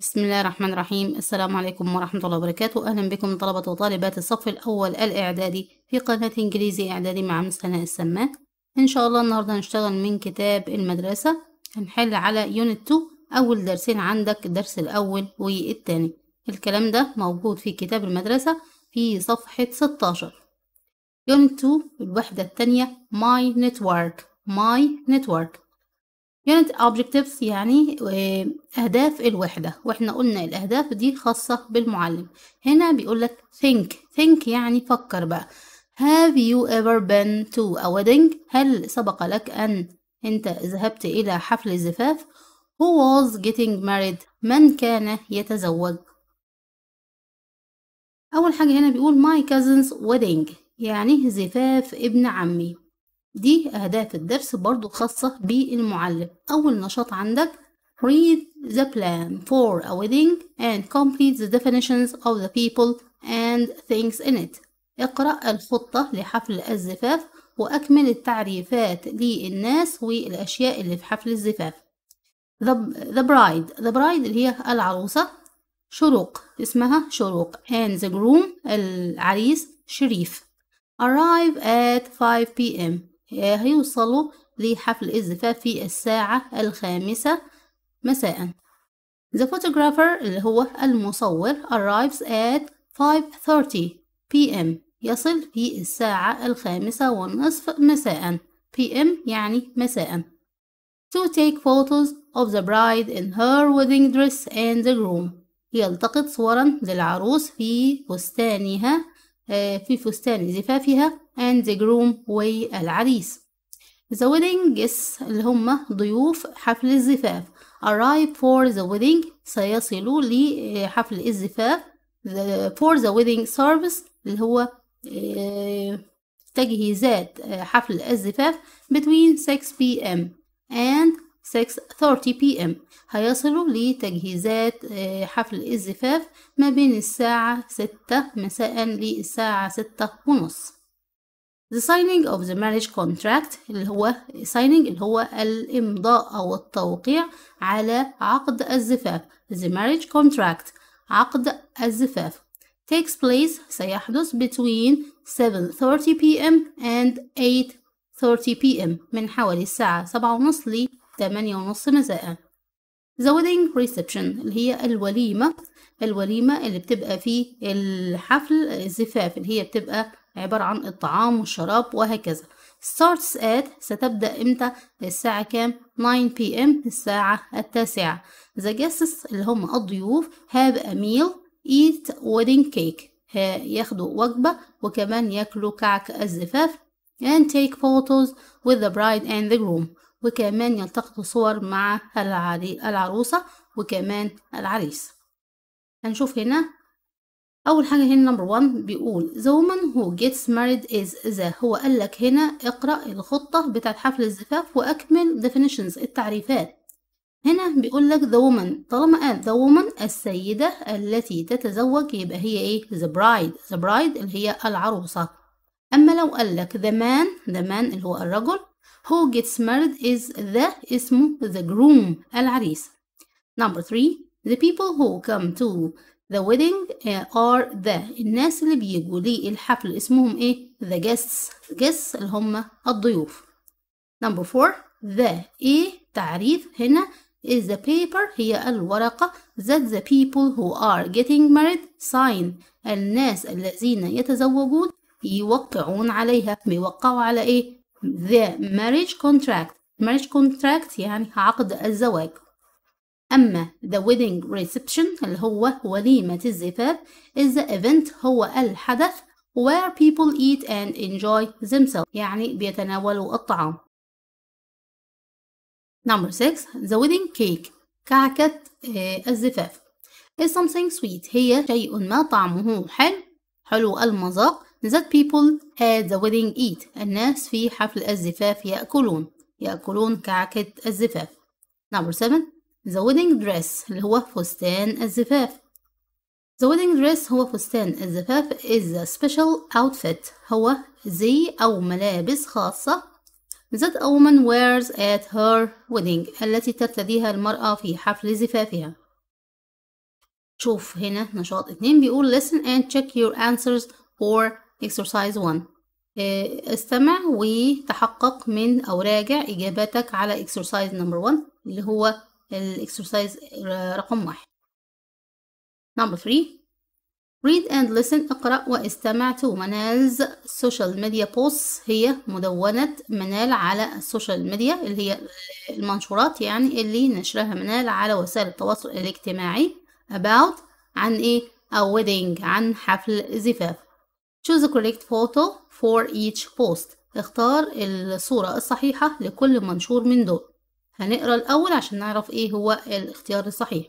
بسم الله الرحمن الرحيم السلام عليكم ورحمة الله وبركاته أهلا بكم طلبة وطالبات الصف الأول الإعدادي في قناة إنجليزي إعدادي مع مس هناء السماك إن شاء الله النهاردة هنشتغل من كتاب المدرسة هنحل على يونت 2 أول درسين عندك الدرس الأول والتاني الكلام ده موجود في كتاب المدرسة في صفحة 16 يونت 2 الوحدة التانية ماي نتورك ماي نتورك كانت objectives يعني آه، أهداف الوحدة وإحنا قلنا الأهداف دي خاصة بالمعلم هنا بيقول لك think think يعني فكر بقى have you ever been to a wedding هل سبق لك أن أنت ذهبت إلى حفل الزفاف who was getting married من كان يتزوج أول حاجة هنا بيقول my cousin's wedding يعني زفاف ابن عمي دي أهداف الدرس برضو خاصة بالمعلم أول نشاط عندك read the plan for a wedding and complete the definitions of the people and things in it اقرأ الخطة لحفل الزفاف وأكمل التعريفات للناس والأشياء اللي في حفل الزفاف the, the bride the bride اللي هي العروسة شروق اسمها شروق and the groom العريس شريف arrive at 5 p.m. هيوصلوا لحفل الزفاف في الساعة الخامسة مساء The photographer اللي هو المصور arrives at 5.30 p.m. يصل في الساعة الخامسة والنصف مساء p.m. يعني مساء to take photos of the bride in her wedding dress and the groom يلتقط صورا للعروس في فستانها آه، في فستان زفافها and the groom والعريس the wedding guests اللي هم ضيوف حفل الزفاف arrive for the wedding سيصلوا لحفل الزفاف the, for the wedding service اللي هو آه، تجهيزات آه، حفل الزفاف between 6 p.m. and 6:30 p.m. هيصلوا لتجهيزات آه، حفل الزفاف ما بين الساعة 6 مساء للساعة 6 ونص the signing of the marriage contract اللي هو signing اللي هو الإمضاء أو التوقيع على عقد الزفاف the marriage contract عقد الزفاف takes place سيحدث between 7:30 p.m. and 8:30 p.m. من حوالي الساعة سبعة ونص ل 8.30 ونص مساء the wedding reception اللي هي الوليمة الوليمة اللي بتبقى في الحفل الزفاف اللي هي بتبقى عبارة عن الطعام والشراب وهكذا starts at ستبدأ إمتى الساعة كام 9 p.m. الساعة التاسعة the guests اللي هم الضيوف have a meal eat wedding cake ياخدوا وجبة وكمان ياكلوا كعك الزفاف and take photos with the bride and the groom وكمان يلتقطوا صور مع العروسة وكمان العريس هنشوف هنا اول حاجه هنا نمبر 1 بيقول the woman who gets married is the هو قال لك هنا اقرا الخطه بتاعه حفل الزفاف واكمل definitions التعريفات هنا بيقول لك the woman طالما قال the woman السيده التي تتزوج يبقى هي ايه the bride the bride اللي هي العروسه اما لو قال لك the man the man اللي هو الرجل who gets married is the اسمه the groom العريس number 3 the people who come to the wedding are the الناس اللي بيجوا للحفل اسمهم ايه the guests guests اللي هم الضيوف number four the ايه تعريف هنا is the paper هي الورقة that the people who are getting married sign الناس الذين يتزوجون يوقعون عليها بيوقعوا على ايه the marriage contract marriage contract يعني عقد الزواج أما the wedding reception اللي هو وليمة الزفاف is the event هو الحدث where people eat and enjoy themselves يعني بيتناولوا الطعام. Number six, the wedding cake كعكة الزفاف is something sweet هي شيء ما طعمه حلو حلو المذاق that people at the wedding eat الناس في حفل الزفاف يأكلون يأكلون كعكة الزفاف. Number seven, The wedding dress اللي هو فستان الزفاف The wedding dress هو فستان الزفاف is a special outfit هو زي أو ملابس خاصة that a woman wears at her wedding التي ترتديها المرأة في حفل زفافها شوف هنا نشاط اتنين بيقول listen and check your answers for exercise one استمع وتحقق من أو راجع إجاباتك على exercise number one اللي هو الاكسرسايز رقم واحد نمبر 3 read and listen اقرأ واستمع to منال's social media posts هي مدونة منال على السوشيال ميديا اللي هي المنشورات يعني اللي نشرها منال على وسائل التواصل الاجتماعي about عن ايه a wedding عن حفل زفاف choose the correct photo for each post اختار الصورة الصحيحة لكل منشور من دول هنقرا الأول عشان نعرف إيه هو الاختيار الصحيح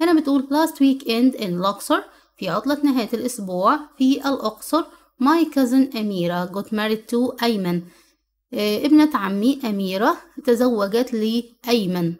هنا بتقول last weekend in Luxor في عطلة نهاية الأسبوع في الأقصر my cousin أميرة got married to أيمن آه، ابنة عمي أميرة تزوجت لأيمن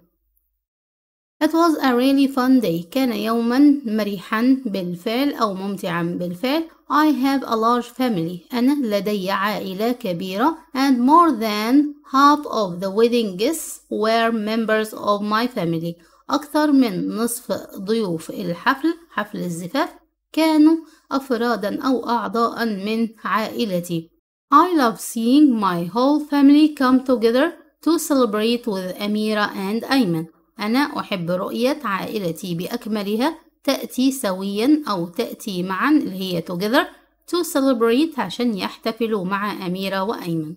It was a really fun day كان يوما مريحا بالفعل أو ممتعا بالفعل I have a large family. أنا لدي عائلة كبيرة and more than half of the wedding guests were members of my family. أكثر من نصف ضيوف الحفل حفل الزفاف كانوا أفرادا أو أعضاء من عائلتي. I love seeing my whole family come together to celebrate with Amira and أيمن. أنا أحب رؤية عائلتي بأكملها تأتي سويا أو تأتي معا اللي هي together to celebrate عشان يحتفلوا مع أميرة وأيمن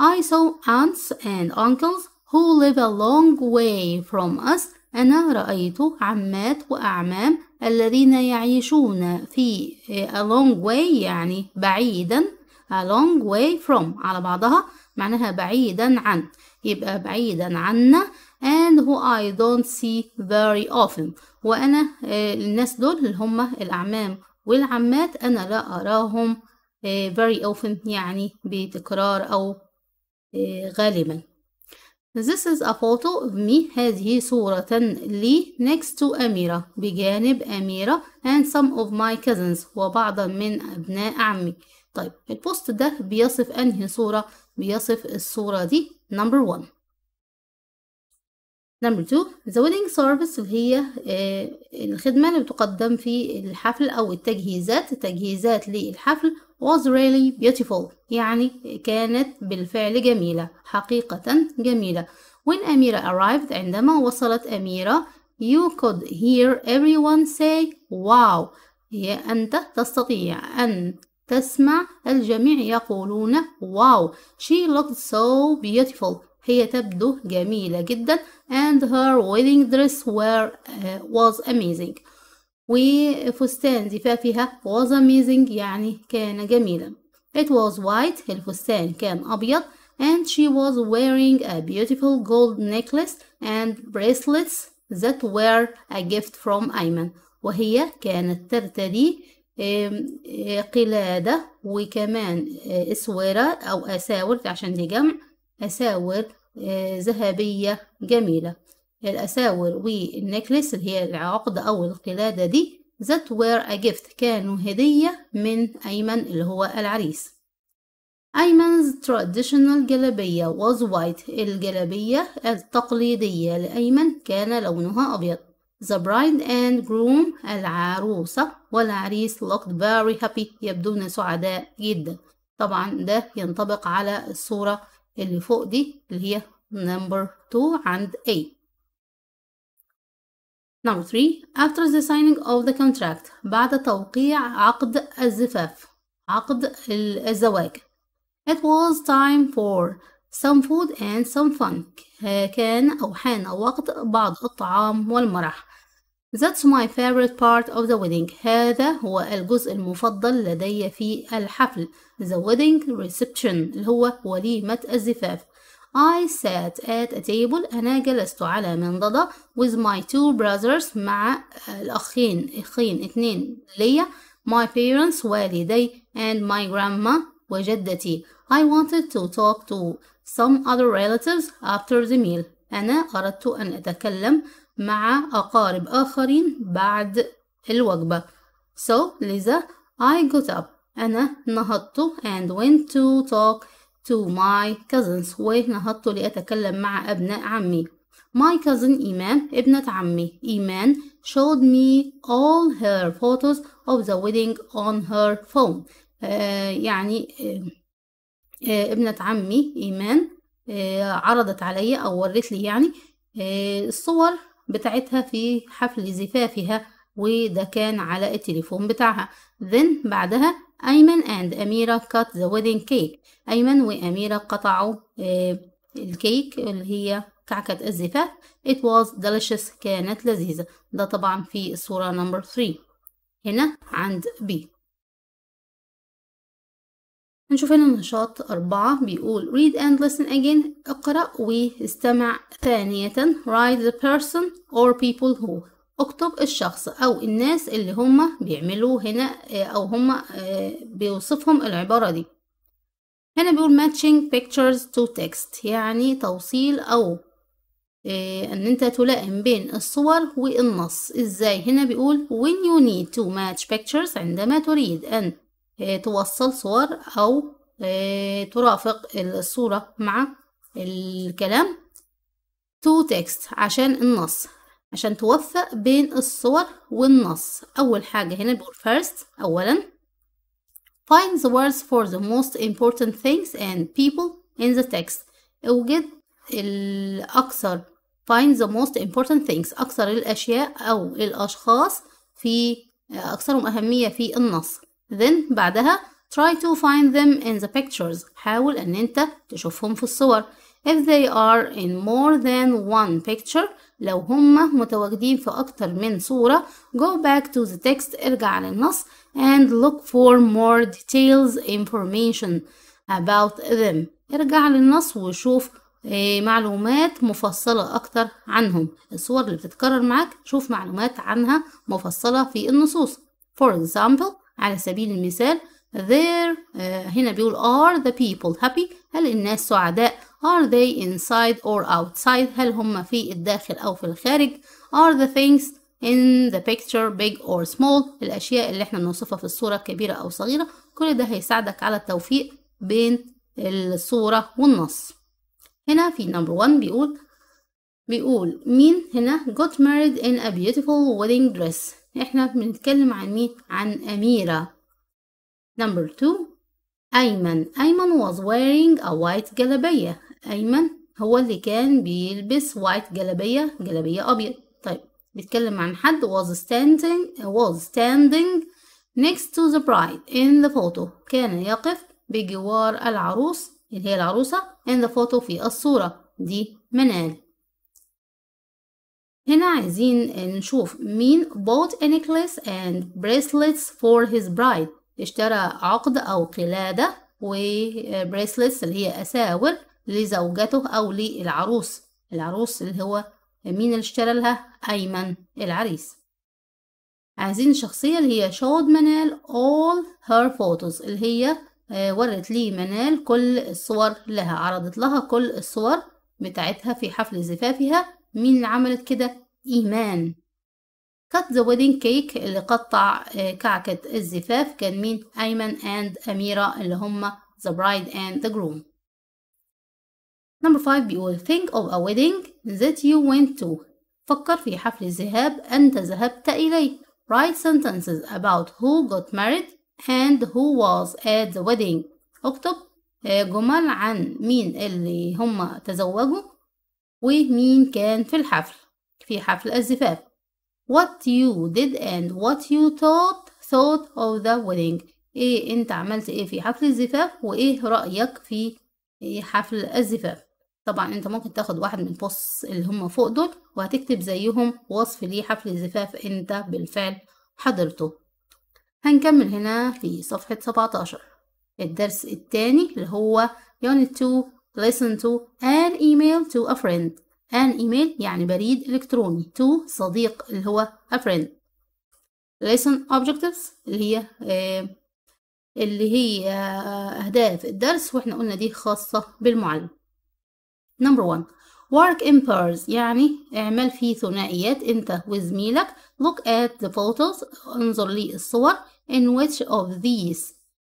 I saw aunts and uncles who live a long way from us أنا رأيت عمات وأعمام الذين يعيشون في a long way يعني بعيدا a long way from على بعضها معناها بعيدا عن يبقى بعيدا عنا and who I don't see very often وأنا آه، الناس دول اللي هم الأعمام والعمات أنا لا أراهم آه، very often يعني بتكرار أو آه، غالبا This is a photo of me هذه صورة لي next to أميرة بجانب أميرة and some of my cousins وبعضا من أبناء عمي طيب البوست ده بيصف أنهي صورة بيصف الصورة دي number one نمبر 2 the wedding service اللي هي آه، الخدمة اللي بتقدم في الحفل أو التجهيزات التجهيزات للحفل was really beautiful يعني كانت بالفعل جميلة حقيقة جميلة when أميرة arrived عندما وصلت أميرة you could hear everyone say wow هي أنت تستطيع أن تسمع الجميع يقولون واو wow. she looked so beautiful هي تبدو جميلة جدا and her wedding dress were, uh, was amazing وفستان زفافها was amazing يعني كان جميلا it was white الفستان كان أبيض and she was wearing a beautiful gold necklace and bracelets that were a gift from Ayman. وهي كانت ترتدي قلادة وكمان أسورة أو أساور عشان دي جمع أساور آه، ذهبية جميلة الأساور والنكلس اللي هي العقد أو القلادة دي that were a gift كانوا هدية من أيمن اللي هو العريس أيمن's traditional جلابية was white الجلابية التقليدية لأيمن كان لونها أبيض The bride and groom العروسة والعريس looked very happy يبدون سعداء جدا طبعا ده ينطبق على الصورة اللي فوق دي اللي هي number 2 عند A Number 3 after the signing of the contract بعد توقيع عقد الزفاف عقد الزواج It was time for some food and some fun كان أو حان وقت بعض الطعام والمرح That's my favorite part of the wedding هذا هو الجزء المفضل لدي في الحفل The wedding reception اللي هو وليمة الزفاف I sat at a table أنا جلست على منضدة with my two brothers مع الأخين أخين اثنين ليا my parents والدي and my grandma وجدتي I wanted to talk to some other relatives after the meal أنا أردت أن أتكلم مع أقارب آخرين بعد الوجبة so لذا I got up أنا نهضت and went to talk to my cousins ونهضت لأتكلم مع أبناء عمي my cousin إيمان ابنة عمي إيمان showed me all her photos of the wedding on her phone آه يعني آه آه ابنة عمي إيمان آه، عرضت عليا أو ورت لي يعني الصور آه، بتاعتها في حفل زفافها وده كان على التليفون بتاعها then بعدها أيمن and أميرة cut the wedding cake أيمن وأميرة قطعوا آه، الكيك اللي هي كعكة الزفاف it was delicious كانت لذيذة ده طبعا في الصورة number 3 هنا عند بي هنشوف هنا النشاط أربعة بيقول read and listen again اقرأ واستمع ثانية write the person or people who اكتب الشخص أو الناس اللي هما بيعملوا هنا آه، أو هما آه، بيوصفهم العبارة دي هنا بيقول matching pictures to text يعني توصيل أو آه، ان انت تلائم بين الصور والنص ازاي هنا بيقول when you need to match pictures عندما تريد ان آه، توصل صور أو آه، ترافق الصورة مع الكلام to text عشان النص عشان توفق بين الصور والنص أول حاجة هنا بقول first أولا find the words for the most important things and people in the text اوجد الأكثر find the most important things أكثر الأشياء أو الأشخاص في آه، أكثرهم أهمية في النص then بعدها try to find them in the pictures حاول أن أنت تشوفهم في الصور if they are in more than one picture لو هم متواجدين في أكتر من صورة go back to the text ارجع للنص and look for more details information about them ارجع للنص وشوف آه، معلومات مفصلة أكتر عنهم الصور اللي بتتكرر معاك شوف معلومات عنها مفصلة في النصوص for example على سبيل المثال there uh, هنا بيقول are the people happy هل الناس سعداء are they inside or outside هل هم في الداخل أو في الخارج are the things in the picture big or small الأشياء اللي احنا بنوصفها في الصورة كبيرة أو صغيرة كل ده هيساعدك على التوفيق بين الصورة والنص هنا في نمبر one بيقول بيقول مين هنا got married in a beautiful wedding dress احنا بنتكلم عن مين عن أميرة number two أيمن أيمن was wearing a white جلابية أيمن هو اللي كان بيلبس وايت جلابية جلابية أبيض طيب بيتكلم عن حد was standing was standing next to the bride in the photo كان يقف بجوار العروس اللي هي العروسة in the photo في الصورة دي منال هنا عايزين نشوف مين bought a necklace and bracelets for his bride اشترى عقد أو قلادة وبريسلتس آه، اللي هي أساور لزوجته أو للعروس العروس اللي هو مين اللي اشترى لها أيمن العريس عايزين الشخصية اللي هي showed منال all her photos اللي هي آه، ورت لي منال كل الصور لها عرضت لها كل الصور بتاعتها في حفل زفافها مين اللي عملت كده إيمان كات ذا ويدنج كيك اللي قطع آه، كعكة الزفاف كان مين أيمن أند أميرة اللي هما the bride and the groom Number 5 بيقول think of a wedding that you went to فكر في حفل الذهاب أنت ذهبت إليه write sentences about who got married and who was at the wedding اكتب آه، جمل عن مين اللي هم تزوجوا ومين كان في الحفل في حفل الزفاف what you did and what you thought thought of the wedding ايه انت عملت ايه في حفل الزفاف وايه رأيك في إيه حفل الزفاف طبعا انت ممكن تاخد واحد من البوس اللي هم فوق دول وهتكتب زيهم وصف ليه حفل الزفاف انت بالفعل حضرته هنكمل هنا في صفحة 17 الدرس الثاني اللي هو Unit 2 Listen to an email to a friend. an email يعني بريد إلكتروني to صديق اللي هو a friend. Lesson objectives اللي هي اللي هي أهداف الدرس وإحنا قلنا دي خاصة بالمعلم. Number one work in pairs يعني اعمل في ثنائيات أنت وزميلك look at the photos انظر للصور in which of these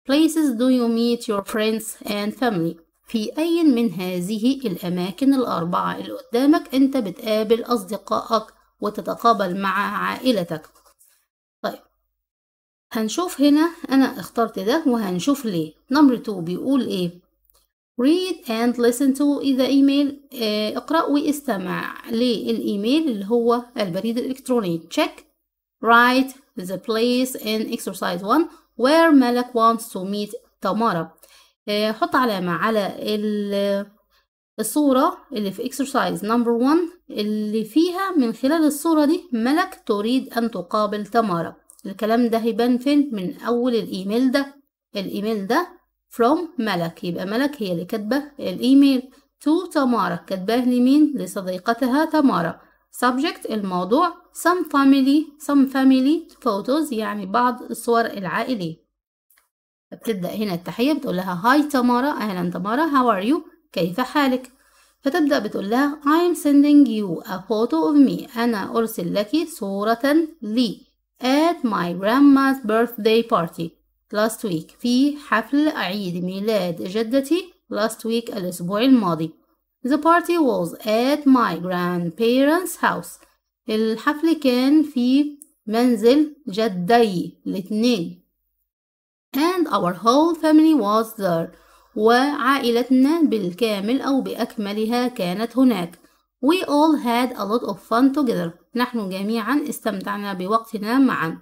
places do you meet your friends and family في أي من هذه الأماكن الأربعة اللي قدامك أنت بتقابل أصدقائك وتتقابل مع عائلتك طيب هنشوف هنا أنا اخترت ده وهنشوف ليه نمبر 2 بيقول إيه read and listen to the email آه، اقرأ واستمع للإيميل اللي هو البريد الإلكتروني check write the place in exercise 1 where Malak wants to meet Tamara آه، حط علامة على الصورة اللي في exercise number one اللي فيها من خلال الصورة دي ملك تريد أن تقابل تمارا الكلام ده هيبان فين من أول الإيميل ده الإيميل ده from ملك يبقى ملك هي اللي كاتبة الإيميل to تمارا كاتباه لمين لصديقتها تمارا subject الموضوع some family some family photos يعني بعض الصور العائلية بتبدأ هنا التحية بتقول لها هاي تمارا أهلا تمارا هاو ار يو كيف حالك فتبدأ بتقول لها I'm sending you a photo of me أنا أرسل لك صورة لي at my grandma's birthday party last week في حفل عيد ميلاد جدتي last week الأسبوع الماضي The party was at my grandparents' house الحفل كان في منزل جدي الاتنين and our whole family was there وعائلتنا بالكامل أو بأكملها كانت هناك We all had a lot of fun together. نحن جميعا استمتعنا بوقتنا معا.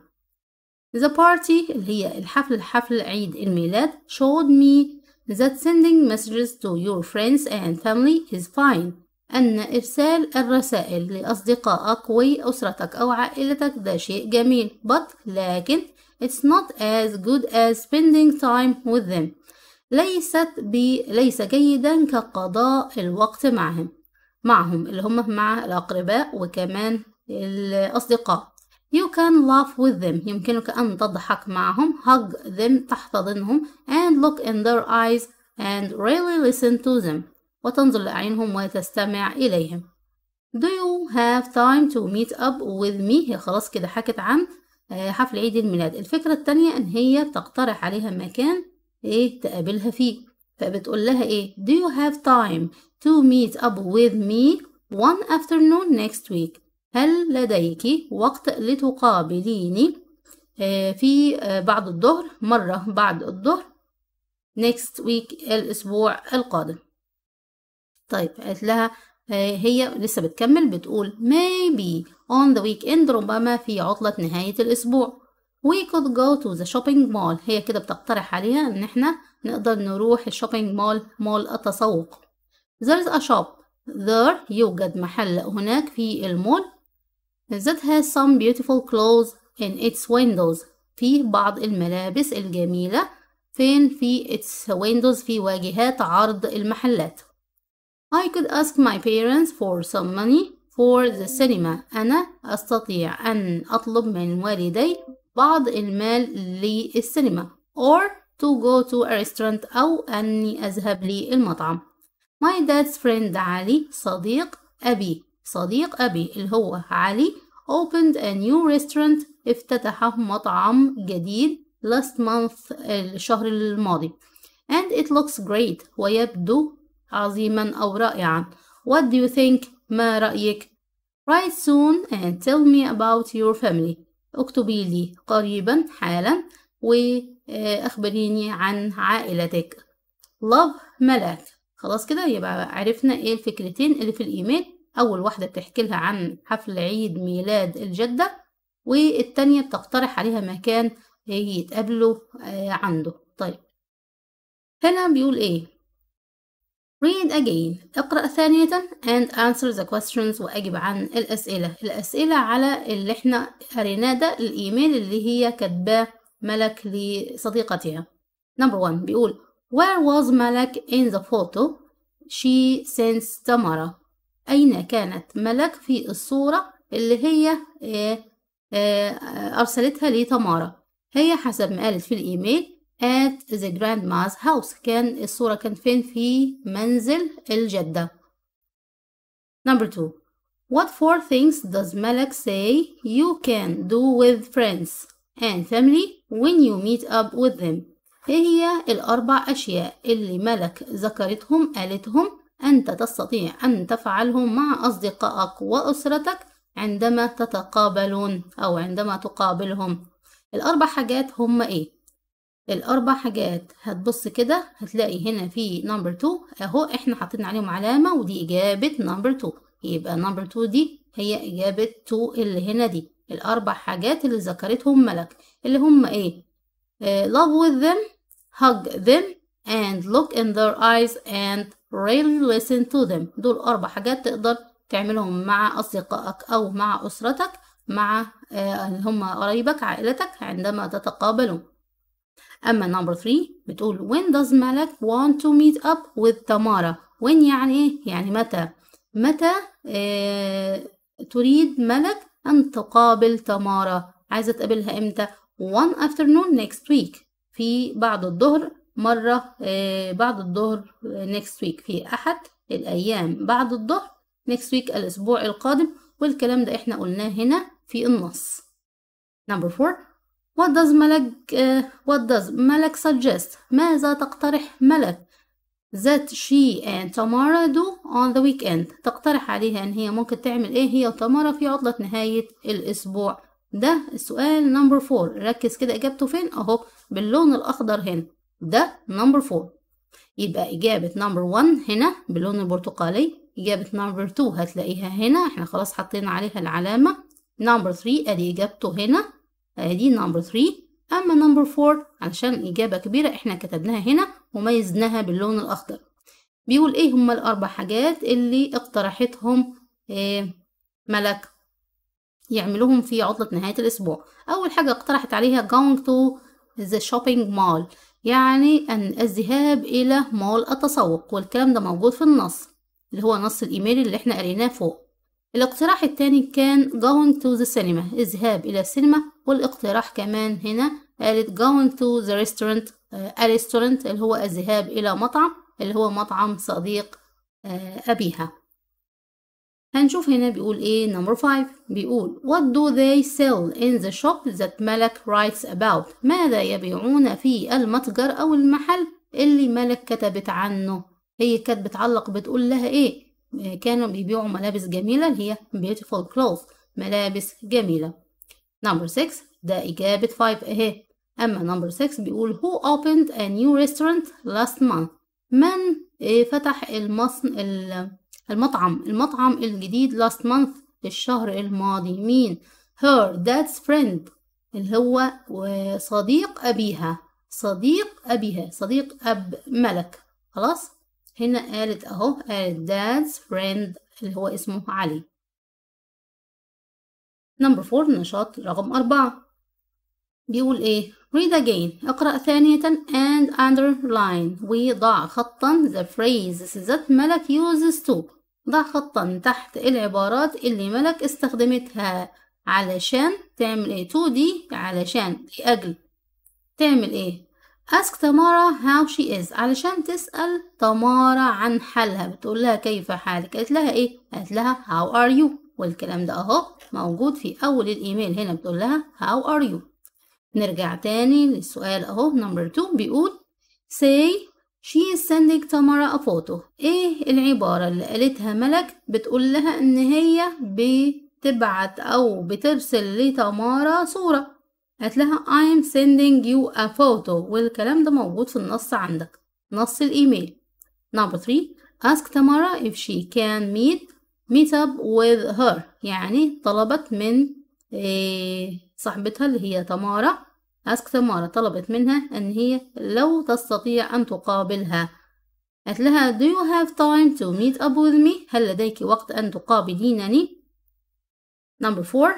The party اللي هي الحفل حفل عيد الميلاد showed me that sending messages to your friends and family is fine. أن إرسال الرسائل لأصدقائك وأسرتك أو عائلتك ده شيء جميل but لكن It's not as good as spending time with them. ليست ب... ليس جيدا كقضاء الوقت معهم معهم اللي هم مع الأقرباء وكمان الأصدقاء You can laugh with them يمكنك أن تضحك معهم hug them تحتضنهم and look in their eyes and really listen to them وتنظر لأعينهم وتستمع إليهم Do you have time to meet up with me؟ هي خلاص كده حكت عن آه، حفل عيد الميلاد الفكرة التانية إن هي تقترح عليها مكان إيه تقابلها فيه فبتقول لها إيه do you have time to meet up with me one afternoon next week هل لديك وقت لتقابليني آه، في آه، بعد الظهر مرة بعد الظهر next week الأسبوع القادم طيب قالت لها هي لسه بتكمل بتقول maybe on the weekend ربما في عطلة نهاية الأسبوع we could go to the shopping mall هي كده بتقترح عليها إن احنا نقدر نروح الشوبينج مول مول التسوق there is a shop there يوجد محل هناك في المول that has some beautiful clothes in its windows فيه بعض الملابس الجميلة فين في its windows في واجهات عرض المحلات I could ask my parents for some money for the cinema. أنا أستطيع أن أطلب من والدي بعض المال للسينما or to go to a restaurant أو أني أذهب للمطعم. My dad's friend علي صديق أبي صديق أبي اللي هو علي opened a new restaurant افتتح مطعم جديد last month الشهر الماضي and it looks great ويبدو عظيما أو رائعا What do you think ما رأيك Write soon and tell me about your family اكتبي لي قريبا حالا وأخبريني عن عائلتك love ملاك خلاص كده يبقى عرفنا ايه الفكرتين اللي في الايميل اول واحده بتحكي لها عن حفل عيد ميلاد الجده والتانية بتقترح عليها مكان يتقابلوا آه، عنده طيب هنا بيقول ايه Read again اقرأ ثانية and answer the questions وأجب عن الأسئلة الأسئلة على اللي احنا قريناه ده الإيميل اللي هي كاتباه ملك لصديقتها number one بيقول where was ملك in the photo she sends Tamara أين كانت ملك في الصورة اللي هي آه، آه، أرسلتها لتمارا هي حسب ما قالت في الإيميل at the grandma's house كان الصورة كانت فين في منزل الجدة number two what four things does Malik say you can do with friends and family when you meet up with them ايه هي الأربع أشياء اللي ملك ذكرتهم قالتهم أنت تستطيع أن تفعلهم مع أصدقائك وأسرتك عندما تتقابلون أو عندما تقابلهم الأربع حاجات هم إيه الاربع حاجات هتبص كده هتلاقي هنا في نمبر 2 اهو احنا حاطين عليهم علامه ودي اجابه نمبر 2 يبقى نمبر 2 دي هي اجابه 2 اللي هنا دي الاربع حاجات اللي ذكرتهم ملك اللي هم ايه uh, love with them hug them and look in their eyes and really listen to them دول اربع حاجات تقدر تعملهم مع اصدقائك او مع اسرتك مع uh, هم قرايبك عائلتك عندما تتقابلون أما number 3 بتقول when does ملك want to meet up with Tamara when يعني إيه يعني متى متى آه تريد ملك أن تقابل تمارا عايزة تقابلها إمتى one afternoon next week في بعد الظهر مرة آه بعد الظهر آه، next week في أحد الأيام بعد الظهر next week الأسبوع القادم والكلام ده إحنا قلناه هنا في النص number four What does ملك uh, What does ملك suggest ماذا تقترح ملك that she and Tamara do on the weekend تقترح عليها ان هي ممكن تعمل ايه هي وتمارا في عطلة نهاية الاسبوع ده السؤال نمبر فور ركز كده اجابته فين اهو باللون الاخضر هنا ده نمبر فور يبقى اجابة نمبر 1 هنا باللون البرتقالي اجابة نمبر تو هتلاقيها هنا احنا خلاص حطينا عليها العلامة نمبر ثري ادي اجابته هنا آه، دي نمبر 3 اما نمبر 4 علشان اجابه كبيره احنا كتبناها هنا وميزناها باللون الاخضر بيقول ايه هما الاربع حاجات اللي اقترحتهم إيه ملك يعملوهم في عطلة نهاية الأسبوع أول حاجة اقترحت عليها going to the shopping mall يعني أن الذهاب إلى مول التسوق والكلام ده موجود في النص اللي هو نص الإيميل اللي احنا قريناه فوق الاقتراح التاني كان going to the cinema الذهاب إلى السينما والاقتراح كمان هنا قالت going to the restaurant آه، a restaurant اللي هو الذهاب إلى مطعم اللي هو مطعم صديق آه، أبيها هنشوف هنا بيقول ايه نمبر 5 بيقول what do they sell in the shop that ملك writes about ماذا يبيعون في المتجر أو المحل اللي ملك كتبت عنه هي كانت بتعلق بتقول لها ايه آه، كانوا بيبيعوا ملابس جميلة اللي هي beautiful clothes ملابس جميلة نمبر 6 ده إجابة 5 أهي أما نمبر 6 بيقول who opened a new restaurant last month من إيه، فتح المصن المطعم المطعم الجديد last month الشهر الماضي مين her dad's friend اللي هو صديق أبيها صديق أبيها صديق أب ملك خلاص هنا قالت أهو قالت dad's friend اللي هو اسمه علي نمبر فور نشاط رقم أربعة بيقول إيه read again اقرأ ثانية and underline وضع خطا the phrases that ملك uses to ضع خطا تحت العبارات اللي ملك استخدمتها علشان تعمل ايه to دي علشان لأجل تعمل ايه ask تمارا how she is علشان تسأل تمارا عن حالها بتقول لها كيف حالك قالت لها ايه قالت لها how are you والكلام ده اهو موجود في اول الايميل هنا بتقول لها هاو ار يو نرجع تاني للسؤال اهو نمبر 2 بيقول say she is sending Tamara a photo ايه العبارة اللي قالتها ملك بتقول لها ان هي بتبعت او بترسل لتمارا صورة قالت لها I'm sending you a photo والكلام ده موجود في النص عندك نص الايميل نمبر 3 ask Tamara if she can meet meet up with her يعني طلبت من آه، صاحبتها اللي هي تمارا أسك تمارا طلبت منها إن هي لو تستطيع أن تقابلها قالت لها do you have time to meet up with me هل لديك وقت أن تقابلينني number four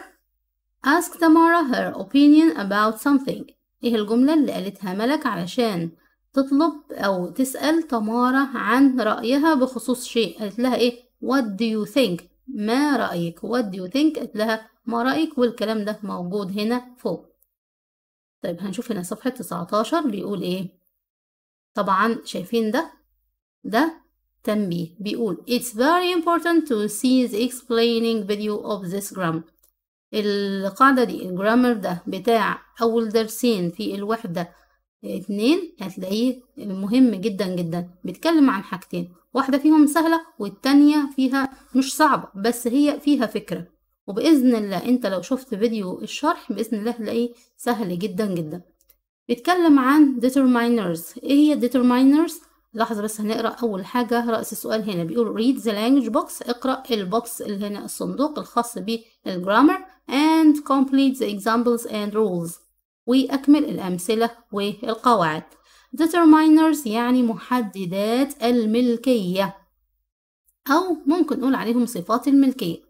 ask تمارا her opinion about something إيه الجملة اللي قالتها ملك علشان تطلب أو تسأل تمارا عن رأيها بخصوص شيء قالت لها إيه what do you think ما رأيك what do you think قلت لها ما رأيك والكلام ده موجود هنا فوق طيب هنشوف هنا صفحة 19 بيقول ايه طبعا شايفين ده ده تنبيه بيقول it's very important to see the explaining video of this grammar القاعدة دي الجرامر ده بتاع أول درسين في الوحدة اتنين هتلاقيه مهم جدا جدا بيتكلم عن حاجتين واحدة فيهم سهلة والتانية فيها مش صعبة بس هي فيها فكرة وبإذن الله انت لو شفت فيديو الشرح بإذن الله هتلاقيه سهل جدا جدا بيتكلم عن determiners ايه هي determiners لحظة بس هنقرأ أول حاجة رأس السؤال هنا بيقول read the language box اقرأ البوكس اللي هنا الصندوق الخاص بالجرامر and complete the examples and rules وأكمل الأمثلة والقواعد determiners يعني محددات الملكية أو ممكن نقول عليهم صفات الملكية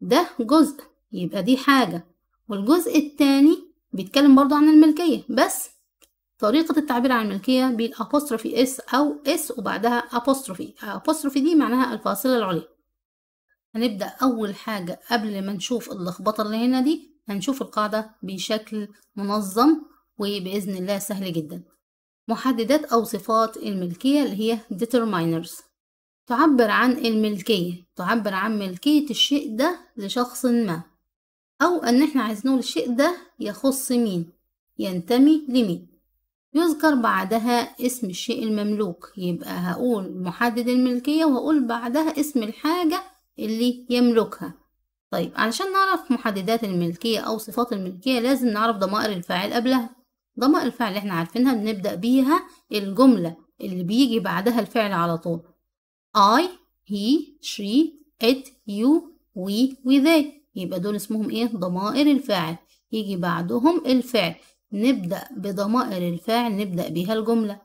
ده جزء يبقى دي حاجة والجزء التاني بيتكلم برضو عن الملكية بس طريقة التعبير عن الملكية بالأبوستروفي اس أو اس وبعدها أبوستروفي أبوستروفي دي معناها الفاصلة العليا هنبدأ أول حاجة قبل ما نشوف اللخبطة اللي هنا دي هنشوف القاعدة بشكل منظم وبإذن الله سهل جدا محددات أو صفات الملكية اللي هي determiners تعبر عن الملكية تعبر عن ملكية الشيء ده لشخص ما أو أن احنا عايزين نقول الشيء ده يخص مين ينتمي لمين يذكر بعدها اسم الشيء المملوك يبقى هقول محدد الملكية وهقول بعدها اسم الحاجة اللي يملكها طيب علشان نعرف محددات الملكية أو صفات الملكية لازم نعرف ضمائر الفاعل قبلها ضمائر الفاعل اللي احنا عارفينها بنبدأ بيها الجملة اللي بيجي بعدها الفعل على طول I, he, she, it, you, we, we, they يبقى دول اسمهم ايه ضمائر الفاعل يجي بعدهم الفعل نبدأ بضمائر الفاعل نبدأ بيها الجملة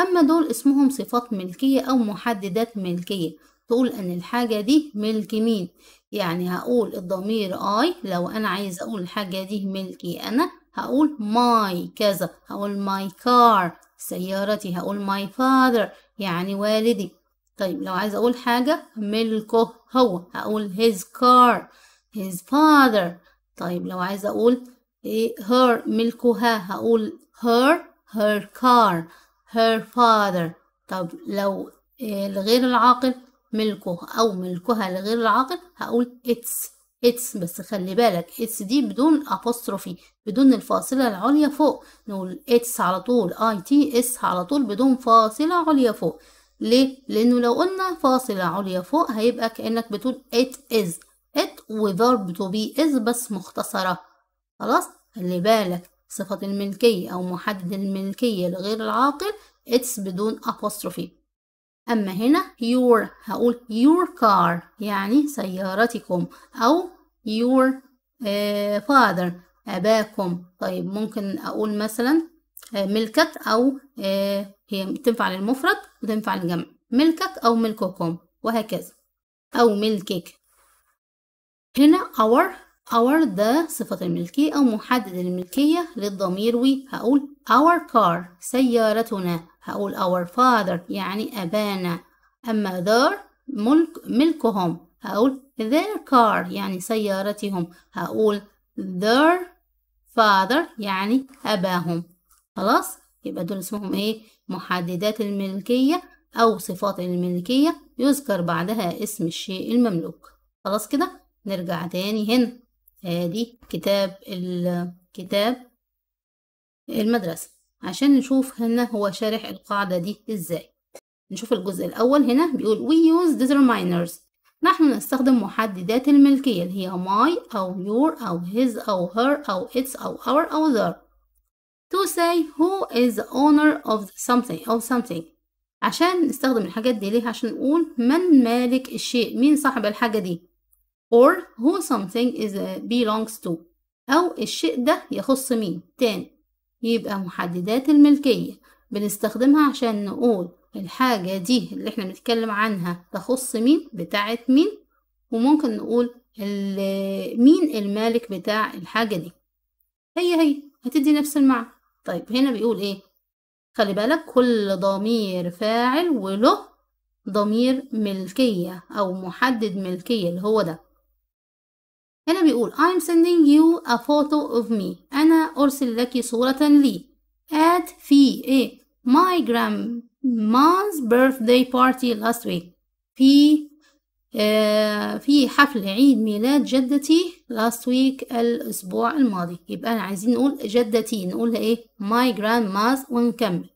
أما دول اسمهم صفات ملكية أو محددات ملكية تقول ان الحاجة دي ملك مين يعني هقول الضمير اي لو انا عايز اقول الحاجة دي ملكي انا هقول ماي كذا هقول ماي كار سيارتي هقول ماي فاذر يعني والدي طيب لو عايز اقول حاجة ملكه هو هقول his car his father طيب لو عايز اقول إيه her ملكها هقول her her car her father طب لو إيه، الغير العاقل ملكه أو ملكها لغير العاقل هقول its its بس خلي بالك its دي بدون apostrophe بدون الفاصلة العليا فوق نقول its على طول اي تي اس على طول بدون فاصلة عليا فوق ليه؟ لأنه لو قلنا فاصلة عليا فوق هيبقى كأنك بتقول it is it وverb to be is بس مختصرة خلاص؟ خلي بالك صفة الملكية أو محدد الملكية لغير العاقل it's بدون apostrophe أما هنا your هقول your car يعني سيارتكم أو your uh, father أباكم طيب ممكن أقول مثلا آه، ملكك أو آه، هي تنفع للمفرد وتنفع للجمع ملكك أو ملككم وهكذا أو ملكك هنا our our ده صفة الملكية أو محدد الملكية للضمير هقول our car سيارتنا هقول our father يعني أبانا أما their ملك ملكهم هقول their car يعني سيارتهم هقول their father يعني أباهم خلاص يبقى دول اسمهم ايه محددات الملكية أو صفات الملكية يذكر بعدها اسم الشيء المملوك خلاص كده نرجع تاني هنا ادي آه، كتاب الكتاب المدرسة عشان نشوف هنا هو شارح القاعدة دي ازاي نشوف الجزء الأول هنا بيقول we use determiners نحن نستخدم محددات الملكية اللي هي my أو your أو his أو her أو its أو our أو their to say who is the owner of something أو something عشان نستخدم الحاجات دي ليه عشان نقول من مالك الشيء مين صاحب الحاجة دي or who something is uh, belongs to أو الشيء ده يخص مين تاني يبقى محددات الملكية بنستخدمها عشان نقول الحاجة دي اللي احنا بنتكلم عنها تخص مين بتاعة مين وممكن نقول مين المالك بتاع الحاجة دي هي هي هتدي نفس المعنى طيب هنا بيقول ايه خلي بالك كل ضمير فاعل وله ضمير ملكية أو محدد ملكية اللي هو ده هنا بيقول I'm sending you a photo of me أنا أرسل لك صورة لي at في إيه my grandma's birthday party last week في آه في حفل عيد ميلاد جدتي last week الأسبوع الماضي يبقى أنا عايزين نقول جدتي نقول لها إيه my grandma's ونكمل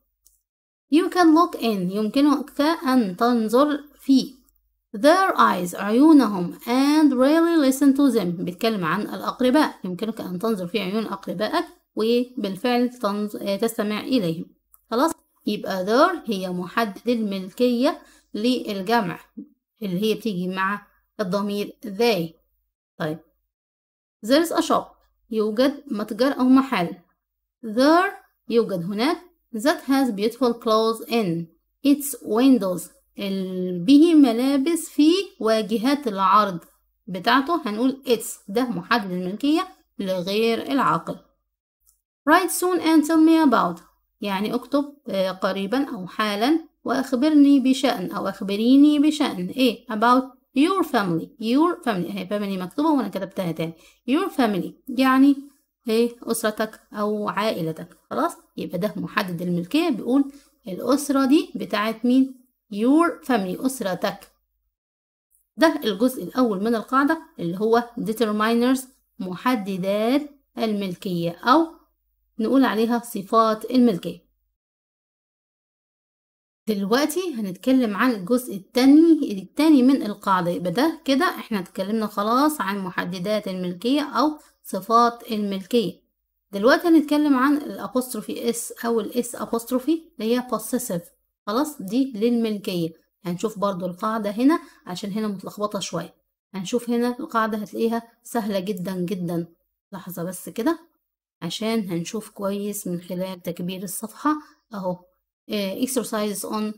you can look in يمكنك أن تنظر في their eyes عيونهم and really listen to them بيتكلم عن الأقرباء يمكنك أن تنظر في عيون أقربائك وبالفعل تنز... تستمع إليهم خلاص يبقى their هي محدد الملكية للجمع اللي هي بتيجي مع الضمير they طيب there is a shop يوجد متجر أو محل there يوجد هناك that has beautiful clothes in its windows به ملابس في واجهات العرض بتاعته هنقول its ده محدد الملكية لغير العاقل write soon and tell me about يعني اكتب آه، قريبا أو حالا وأخبرني بشأن أو أخبريني بشأن إيه about your family your family هي family مكتوبة وأنا كتبتها تاني your family يعني إيه أسرتك أو عائلتك خلاص يبقى ده محدد الملكية بيقول الأسرة دي بتاعت مين your family أسرتك ده الجزء الأول من القاعدة اللي هو determiners محددات الملكية أو نقول عليها صفات الملكية دلوقتي هنتكلم عن الجزء التاني التاني من القاعدة يبقى ده كده احنا اتكلمنا خلاص عن محددات الملكية أو صفات الملكية دلوقتي هنتكلم عن الأبوستروفي اس أو الاس أبوستروفي اللي هي possessive خلاص دي للملكية هنشوف برضو القاعدة هنا عشان هنا متلخبطة شوية هنشوف هنا القاعدة هتلاقيها سهلة جدا جدا لحظة بس كده عشان هنشوف كويس من خلال تكبير الصفحة اهو اكسرسايز آه، on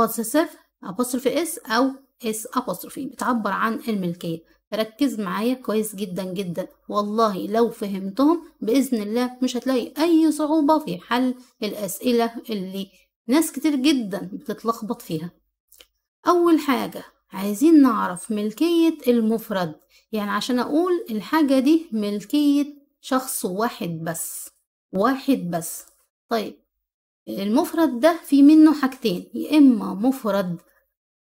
possessive apostrophe s او اس apostrophe بتعبر عن الملكية ركز معايا كويس جدا جدا والله لو فهمتهم بإذن الله مش هتلاقي أي صعوبة في حل الأسئلة اللي ناس كتير جدا بتتلخبط فيها أول حاجة عايزين نعرف ملكية المفرد يعني عشان أقول الحاجة دي ملكية شخص واحد بس واحد بس طيب المفرد ده في منه حاجتين يا إما مفرد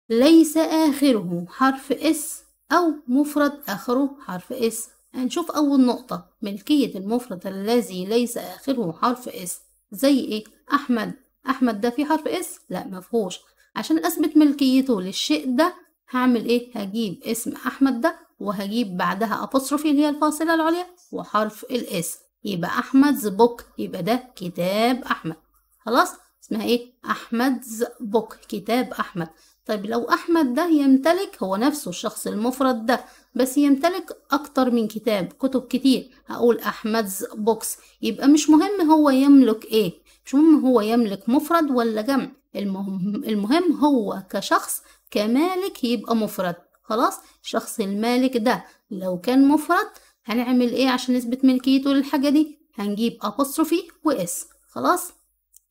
ليس آخره حرف اس أو مفرد آخره حرف اس هنشوف أول نقطة ملكية المفرد الذي ليس آخره حرف اس زي إيه أحمد أحمد ده فيه حرف اس لا مفهوش عشان أثبت ملكيته للشيء ده هعمل إيه هجيب اسم أحمد ده وهجيب بعدها أبوستروفي اللي هي الفاصلة العليا وحرف الاس يبقى أحمد's بوك يبقى ده كتاب أحمد خلاص اسمها إيه أحمد's بوك كتاب أحمد طيب لو أحمد ده يمتلك هو نفسه الشخص المفرد ده بس يمتلك أكتر من كتاب كتب كتير هقول أحمد بوكس يبقى مش مهم هو يملك إيه مش مهم هو يملك مفرد ولا جمع المهم, المهم هو كشخص كمالك يبقى مفرد خلاص الشخص المالك ده لو كان مفرد هنعمل ايه عشان نثبت ملكيته للحاجة دي هنجيب أبوستروفي وإس خلاص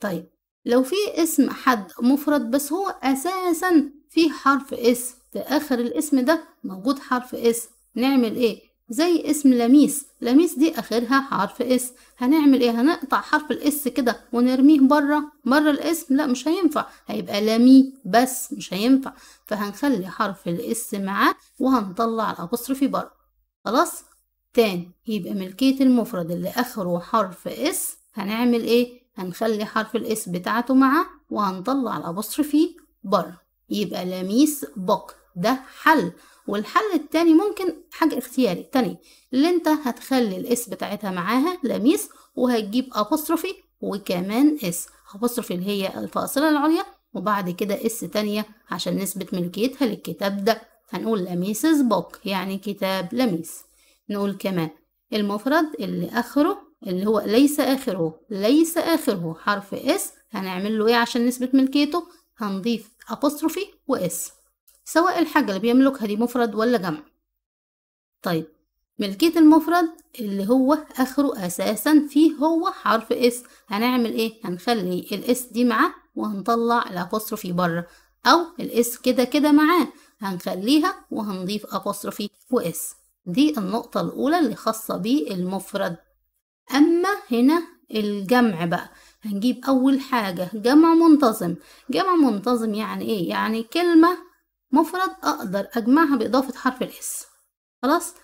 طيب لو في اسم حد مفرد بس هو أساسا فيه حرف اس في آخر الاسم ده موجود حرف اس نعمل ايه؟ زي اسم لميس لميس دي اخرها حرف اس هنعمل ايه هنقطع حرف الاس كده ونرميه بره بره الاسم لا مش هينفع هيبقى لمي بس مش هينفع فهنخلي حرف الاس معاه وهنطلع الابوستروفي بره خلاص تاني يبقى ملكية المفرد اللي اخره حرف اس هنعمل ايه هنخلي حرف الاس بتاعته مع وهنطلع الابوستروفي بره يبقى لميس بق ده حل والحل التاني ممكن حاجة اختياري تاني اللي انت هتخلي الاس بتاعتها معاها لميس وهتجيب ابوستروفي وكمان اس ابوستروفي اللي هي الفاصلة العليا وبعد كده اس تانية عشان نثبت ملكيتها للكتاب ده هنقول لميسز بوك يعني كتاب لميس نقول كمان المفرد اللي اخره اللي هو ليس آخره ليس آخره حرف اس هنعمل له ايه عشان نثبت ملكيته هنضيف أبوستروفي واس سواء الحاجة اللي بيملكها دي مفرد ولا جمع طيب ملكية المفرد اللي هو آخره أساسا فيه هو حرف اس هنعمل ايه هنخلي الاس دي معاه وهنطلع الأبوستروفي بره أو الاس كده كده معاه هنخليها وهنضيف أبوستروفي واس دي النقطة الأولى اللي خاصة بالمفرد أما هنا الجمع بقى هنجيب أول حاجة جمع منتظم جمع منتظم يعني إيه؟ يعني كلمة مفرد أقدر أجمعها بإضافة حرف الإس خلاص؟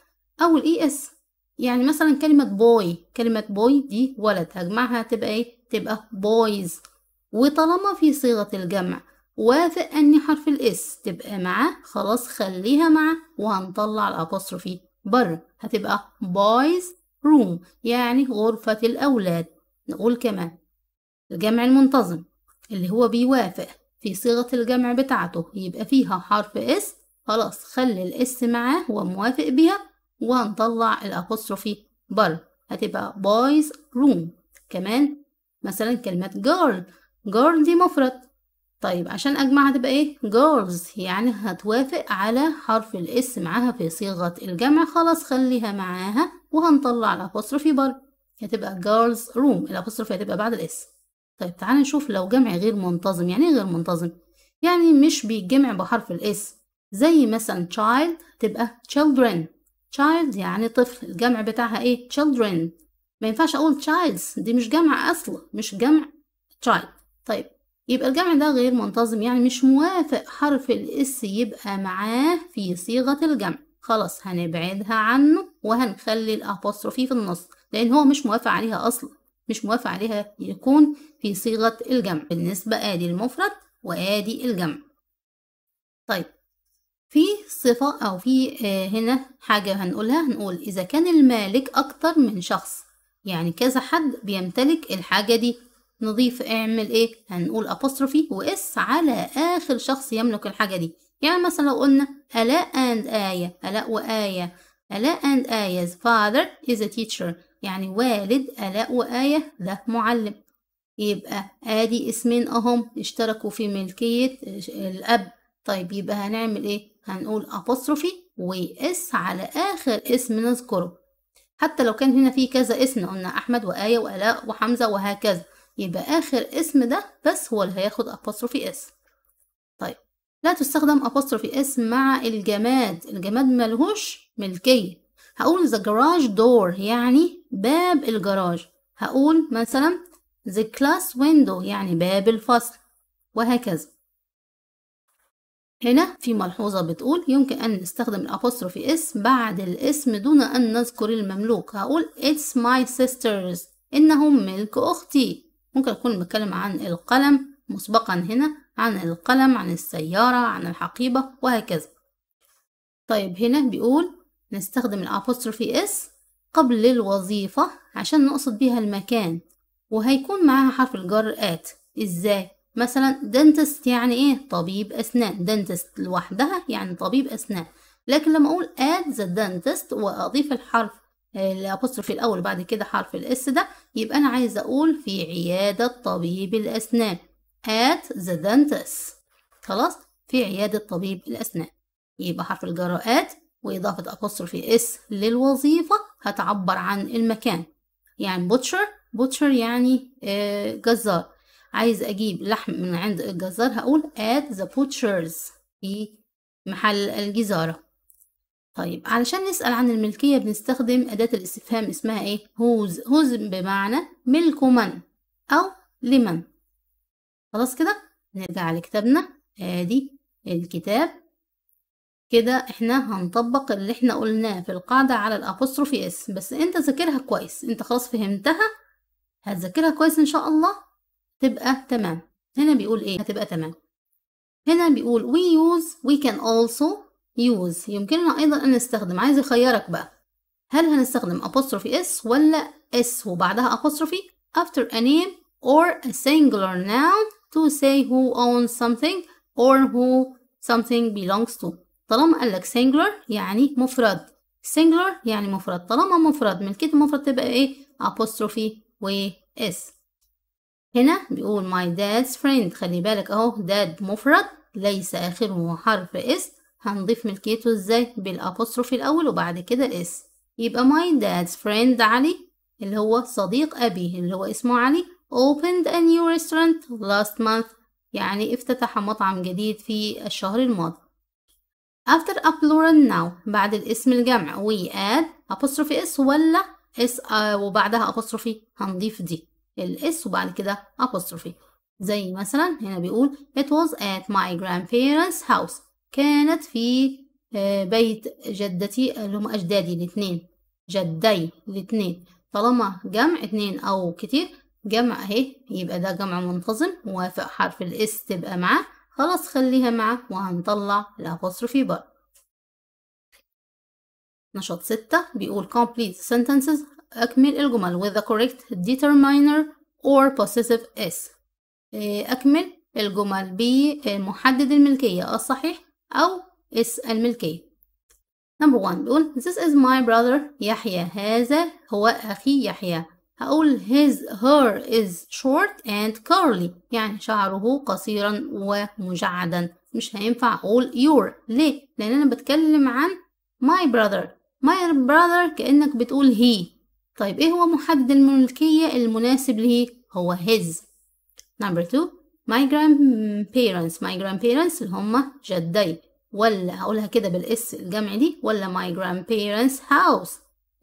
أو الإي إس e يعني مثلا كلمة بوي كلمة بوي دي ولد هجمعها تبقى إيه؟ تبقى بويز وطالما في صيغة الجمع وافق أن حرف الإس تبقى معاه خلاص خليها معاه وهنطلع الأبوستروفي بره هتبقى بويز room يعني غرفة الأولاد نقول كمان الجمع المنتظم اللي هو بيوافق في صيغة الجمع بتاعته يبقى فيها حرف اس خلاص خلي الاس معاه وموافق بيها وهنطلع الأبوستروفي بر هتبقى boys room كمان مثلا كلمة girl girl دي مفرد طيب عشان أجمع هتبقى إيه girls يعني هتوافق على حرف الاس معاها في صيغة الجمع خلاص خليها معاها وهنطلع الأبوستروفي بر هتبقى girls room الأبوستروفي هتبقى بعد الإس طيب تعالى نشوف لو جمع غير منتظم يعني إيه غير منتظم يعني مش بيتجمع بحرف الإس زي مثلا child تبقى children child يعني طفل الجمع بتاعها إيه children ما ينفعش أقول childs دي مش جمع اصلا مش جمع child طيب يبقى الجمع ده غير منتظم يعني مش موافق حرف الاس يبقى معاه في صيغة الجمع خلاص هنبعدها عنه وهنخلي الأبوستروفي في النص لأن هو مش موافق عليها أصلا مش موافق عليها يكون في صيغة الجمع بالنسبة آدي المفرد وآدي الجمع طيب في صفة أو في آه هنا حاجة هنقولها هنقول إذا كان المالك أكتر من شخص يعني كذا حد بيمتلك الحاجة دي نضيف اعمل ايه هنقول ابوستروفي واس على اخر شخص يملك الحاجه دي يعني مثلا لو قلنا الاء اند ايه الاء وايه آلاء and آيز father is a teacher يعني والد آلاء وآية ده معلم يبقى ادي اسمين اهم اشتركوا في ملكية الاب طيب يبقى هنعمل ايه هنقول apostrophe واس على اخر اسم نذكره حتى لو كان هنا في كذا اسم قلنا احمد وآية وآلاء وحمزة وهكذا يبقى اخر اسم ده بس هو اللي هياخد apostrophe اس طيب لا تستخدم أبوسترفي اس مع الجماد الجماد ملهوش ملكية هقول the garage door يعني باب الجراج هقول مثلا the class window يعني باب الفصل وهكذا هنا في ملحوظة بتقول يمكن أن نستخدم الأبوستروفي اس بعد الاسم دون أن نذكر المملوك هقول it's my sisters إنهم ملك أختي ممكن أكون بتكلم عن القلم مسبقا هنا عن القلم عن السيارة عن الحقيبة وهكذا طيب هنا بيقول نستخدم الأبوستروفي اس قبل الوظيفة عشان نقصد بيها المكان وهيكون معاها حرف الجر ات ازاي مثلا دنتست يعني ايه طبيب اسنان دنتست لوحدها يعني طبيب اسنان لكن لما اقول آت ذا دنتست واضيف الحرف الابوستروفي الاول بعد كده حرف الاس ده يبقى انا عايزه اقول في عياده طبيب الاسنان at the dentist خلاص في عيادة طبيب الأسنان يبقى حرف الجر at وإضافة في s للوظيفة هتعبر عن المكان يعني butcher butcher يعني آه، جزار عايز أجيب لحم من عند الجزار هقول at the butchers في محل الجزارة طيب علشان نسأل عن الملكية بنستخدم أداة الاستفهام اسمها إيه whose whose بمعنى ملك من أو لمن خلاص كده نرجع لكتابنا ادي الكتاب كده احنا هنطبق اللي احنا قلناه في القاعدة على الأبوستروفي اس بس انت ذاكرها كويس انت خلاص فهمتها هتذاكرها كويس ان شاء الله تبقى تمام هنا بيقول ايه هتبقى تمام هنا بيقول we use we can also use يمكننا ايضا ان نستخدم عايز يخيرك بقى هل هنستخدم apostrophe s ولا s وبعدها apostrophe after a name or a singular noun to say who owns something or who something belongs to طالما قال لك singular يعني مفرد singular يعني مفرد طالما مفرد ملكية المفرد تبقى ايه apostrophe و s هنا بيقول my dad's friend خلي بالك اهو dad مفرد ليس اخره حرف s هنضيف ملكيته ازاي بالابوستروفي الاول وبعد كده اس يبقى my dad's friend علي اللي هو صديق ابي اللي هو اسمه علي opened a new restaurant last month يعني افتتح مطعم جديد في الشهر الماضي after a plural now بعد الاسم الجمع we add apostrophe s ولا s آه، وبعدها apostrophe هنضيف دي الاس وبعد كده apostrophe زي مثلا هنا بيقول it was at my grandparents house كانت في آه، بيت جدتي اللي هم أجدادي الاتنين جدي الاتنين طالما جمع اتنين أو كتير جمع اهي يبقى ده جمع منتظم موافق حرف الاس تبقى معاه خلاص خليها معاه وهنطلع الأبوستروفي بره نشاط ستة بيقول complete sentences أكمل الجمل with the correct determiner or possessive s أكمل الجمل بمحدد الملكية الصحيح أو اس الملكية نمبر 1 بيقول this is my brother يحيى هذا هو أخي يحيى هقول his hair is short and curly يعني شعره قصيرا ومجعدا مش هينفع اقول your ليه لان انا بتكلم عن my brother my brother كانك بتقول he طيب ايه هو محدد الملكيه المناسب ليه هو his number two my grandparents my grandparents اللي هما جدي ولا هقولها كده بالاس الجمع دي ولا my grandparents house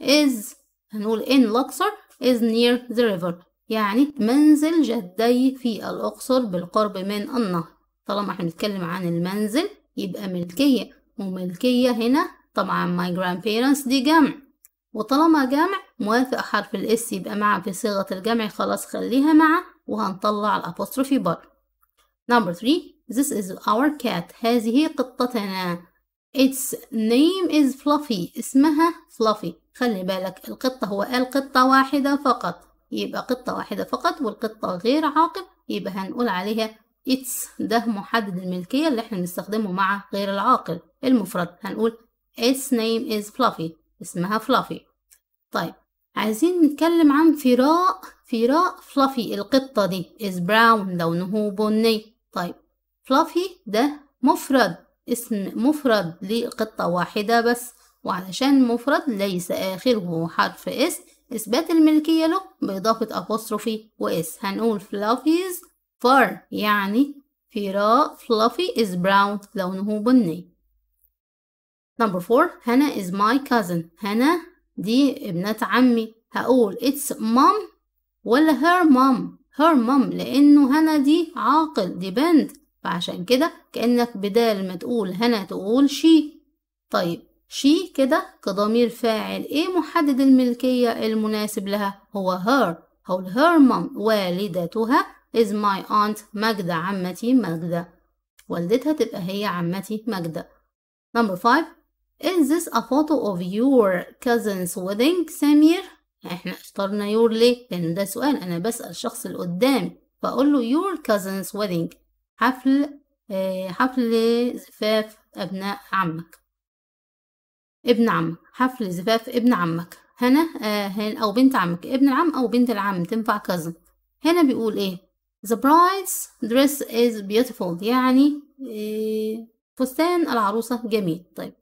is هنقول in Luxor is near the river يعني منزل جدي في الأقصر بالقرب من النهر طالما احنا بنتكلم عن المنزل يبقى ملكية وملكية هنا طبعا my grandparents دي جمع وطالما جمع موافق حرف الاس يبقى مع في صيغة الجمع خلاص خليها مع وهنطلع الأبوستروفي بره number 3 this is our cat هذه قطتنا its name is fluffy اسمها fluffy خلي بالك القطة هو قال قطة واحدة فقط يبقى قطة واحدة فقط والقطة غير عاقب يبقى هنقول عليها its ده محدد الملكية اللي احنا بنستخدمه مع غير العاقل المفرد هنقول its name is fluffy اسمها فلافي طيب عايزين نتكلم عن فراء فراء فلافي القطة دي is brown لونه بني طيب فلافي ده مفرد اسم مفرد لقطة واحدة بس وعلشان المفرد ليس آخره حرف اس إثبات الملكية له بإضافة أبوستروفي وإس هنقول فلافيز فار يعني فراء فلافي إز براون لونه بني نمبر فور هنا إز ماي كازن هنا دي ابنة عمي هقول it's mom ولا her mom هير مام لأنه هنا دي عاقل دي بنت فعشان كده كأنك بدال ما تقول هنا تقول she طيب شي كده كضمير فاعل ايه محدد الملكية المناسب لها هو her هو her mom والدتها is my aunt ماجدة عمتي ماجدة والدتها تبقى هي عمتي ماجدة number five is this a photo of your cousin's wedding سمير احنا اخترنا your ليه لان ده سؤال انا بسأل الشخص اللي قدامي فاقول له your cousin's wedding حفل آه، حفل زفاف ابناء عمك ابن عمك حفل زفاف ابن عمك هنا آه أو بنت عمك ابن العم أو بنت العم تنفع كذا هنا بيقول إيه the bride's dress is beautiful يعني إيه فستان العروسة جميل طيب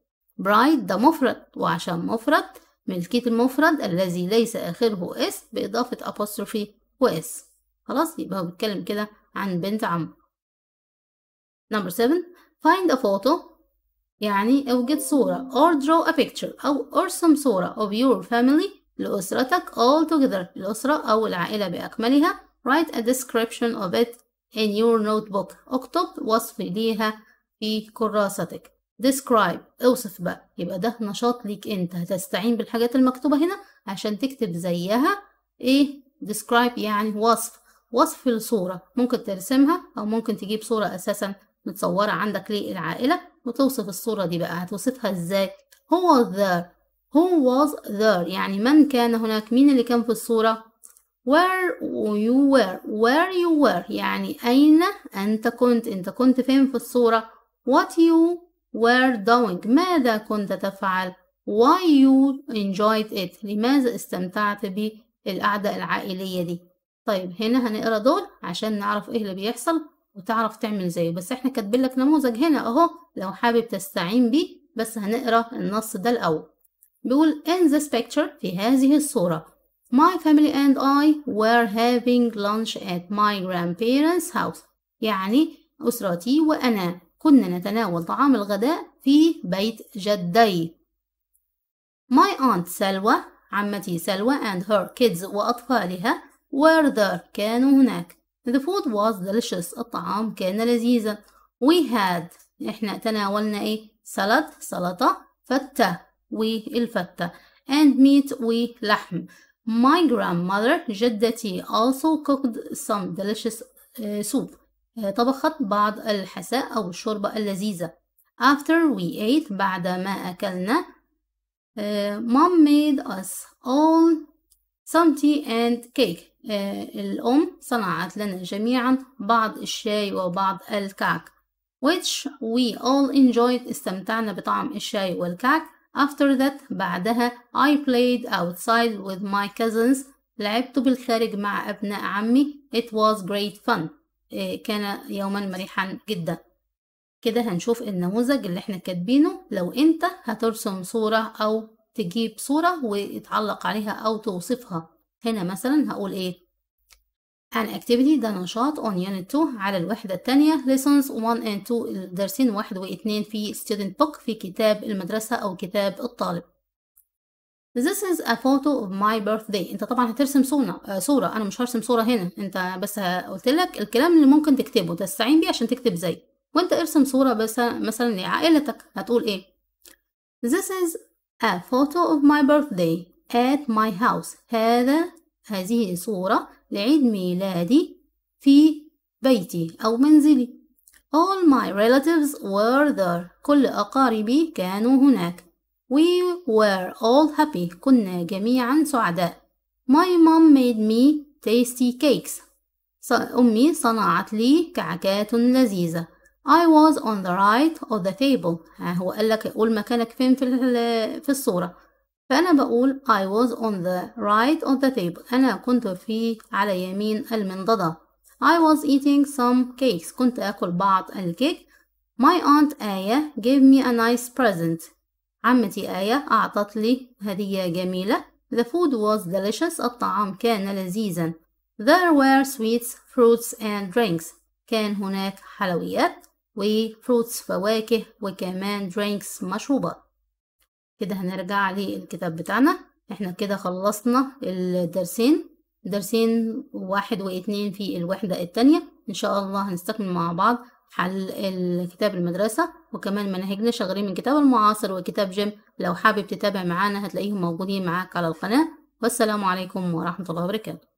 bride ده مفرد وعشان مفرد ملكية المفرد الذي ليس آخره اس بإضافة apostrophe واس خلاص يبقى هو بيتكلم كده عن بنت عم number 7 find a photo يعني اوجد صورة or draw a picture أو ارسم صورة of your family لأسرتك all together الأسرة أو العائلة بأكملها write a description of it in your notebook اكتب وصف ليها في كراستك describe اوصف بقى يبقى ده نشاط ليك انت هتستعين بالحاجات المكتوبة هنا عشان تكتب زيها ايه describe يعني وصف وصف الصورة ممكن ترسمها أو ممكن تجيب صورة أساسا متصورة عندك للعائلة وتوصف الصورة دي بقى هتوصفها ازاي هو was there هو was there يعني من كان هناك مين اللي كان في الصورة where you were where you were يعني أين أنت كنت أنت كنت فين في الصورة what you were doing ماذا كنت تفعل why you enjoyed it لماذا استمتعت بالقعدة العائلية دي طيب هنا هنقرا دول عشان نعرف ايه اللي بيحصل وتعرف تعمل زيه بس احنا كاتبين لك نموذج هنا اهو لو حابب تستعين بيه بس هنقرا النص ده الاول بيقول in this picture في هذه الصورة my family and I were having lunch at my grandparents house يعني أسرتي وأنا كنا نتناول طعام الغداء في بيت جدي my aunt سلوى عمتي سلوى and her kids وأطفالها were there كانوا هناك The food was delicious الطعام كان لذيذا We had إحنا تناولنا إيه سلطة سلطة فتة والفتة and meat ولحم My grandmother جدتي also cooked some delicious soup طبخت بعض الحساء أو الشوربة اللذيذة After we ate بعد ما أكلنا Mom made us all سانتي أند كيك الأم صنعت لنا جميعا بعض الشاي وبعض الكعك which we all enjoyed استمتعنا بطعم الشاي والكعك after that بعدها I played outside with my cousins لعبت بالخارج مع أبناء عمي it was great fun uh, كان يوما مريحا جدا كده هنشوف النموذج اللي احنا كاتبينه لو انت هترسم صورة أو تجيب صورة وتعلق عليها أو توصفها هنا مثلا هقول إيه an activity ده نشاط on unit 2 على الوحدة التانية lessons 1 and 2 الدرسين واحد واتنين في student book في كتاب المدرسة أو كتاب الطالب This is a photo of my birthday انت طبعا هترسم صورة آه صورة انا مش هرسم صورة هنا انت بس قلت لك الكلام اللي ممكن تكتبه تستعين بيه عشان تكتب زي وانت ارسم صورة بس مثلا لعائلتك هتقول ايه This is a photo of my birthday at my house هذا هذه صورة لعيد ميلادي في بيتي أو منزلي all my relatives were there كل أقاربي كانوا هناك we were all happy كنا جميعا سعداء my mom made me tasty cakes أمي صنعت لي كعكات لذيذة I was on the right of the table هو قال لك قول مكانك فين في في الصورة فأنا بقول I was on the right of the table أنا كنت في على يمين المنضدة I was eating some cakes كنت أكل بعض الكيك My aunt آية gave me a nice present عمتي آية أعطت لي هدية جميلة The food was delicious الطعام كان لذيذا There were sweets, fruits and drinks كان هناك حلويات وفروتس فواكه وكمان درينكس مشروبات كده هنرجع للكتاب بتاعنا احنا كده خلصنا الدرسين درسين واحد واتنين في الوحدة التانية ان شاء الله هنستكمل مع بعض حل الكتاب المدرسة وكمان مناهجنا شغالين من كتاب المعاصر وكتاب جيم لو حابب تتابع معانا هتلاقيهم موجودين معاك على القناة والسلام عليكم ورحمة الله وبركاته